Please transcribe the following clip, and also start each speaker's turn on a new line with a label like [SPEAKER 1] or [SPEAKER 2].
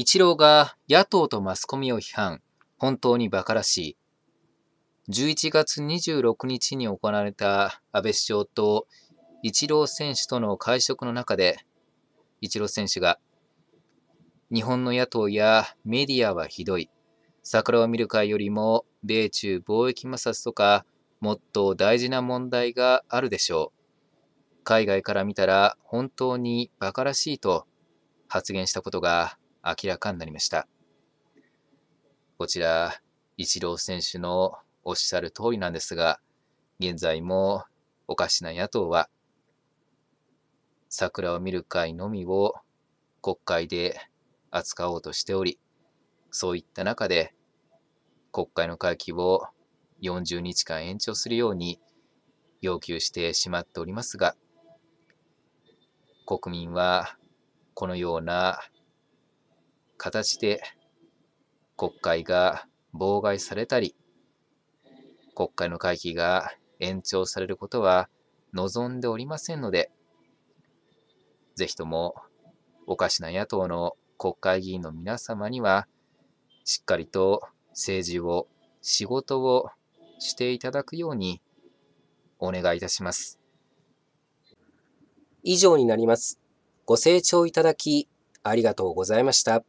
[SPEAKER 1] 一郎が野党とマスコミを批判、本当に馬鹿らしい。11月26日に行われた安倍首相と一郎選手との会食の中で、一郎選手が、日本の野党やメディアはひどい。桜を見る会よりも米中貿易摩擦とかもっと大事な問題があるでしょう。海外から見たら本当に馬鹿らしいと発言したことが明らかになりました。こちら、イチロー選手のおっしゃる通りなんですが、現在もおかしな野党は、桜を見る会のみを国会で扱おうとしており、そういった中で、国会の会期を40日間延長するように要求してしまっておりますが、国民はこのような形で国会が妨害されたり、国会の会期が延長されることは望んでおりませんので、ぜひともおかしな野党の国会議員の皆様には、しっかりと政治を、仕事をしていただくようにお願いいたします。
[SPEAKER 2] 以上になります。ご清聴いただきありがとうご
[SPEAKER 1] ざいました。